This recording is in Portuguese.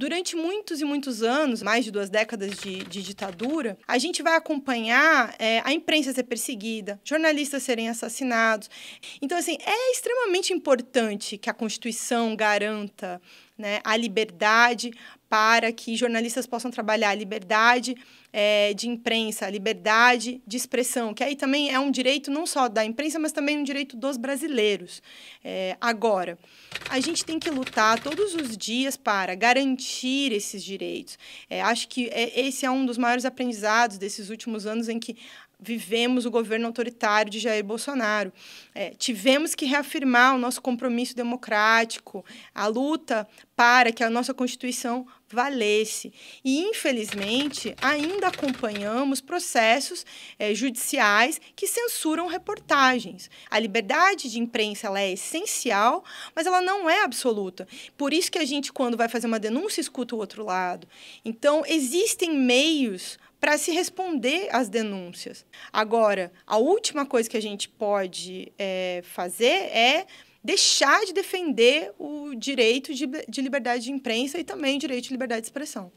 Durante muitos e muitos anos, mais de duas décadas de, de ditadura, a gente vai acompanhar é, a imprensa ser perseguida, jornalistas serem assassinados. Então, assim, é extremamente importante que a Constituição garanta né, a liberdade para que jornalistas possam trabalhar, a liberdade é, de imprensa, a liberdade de expressão, que aí também é um direito não só da imprensa, mas também um direito dos brasileiros. É, agora, a gente tem que lutar todos os dias para garantir esses direitos. É, acho que é, esse é um dos maiores aprendizados desses últimos anos em que vivemos o governo autoritário de Jair Bolsonaro. É, tivemos que reafirmar o nosso compromisso democrático, a luta para que a nossa Constituição valesse. E, infelizmente, ainda acompanhamos processos eh, judiciais que censuram reportagens. A liberdade de imprensa ela é essencial, mas ela não é absoluta. Por isso que a gente, quando vai fazer uma denúncia, escuta o outro lado. Então, existem meios para se responder às denúncias. Agora, a última coisa que a gente pode eh, fazer é deixar de defender o direito de, de liberdade de imprensa e também o direito de liberdade de expressão.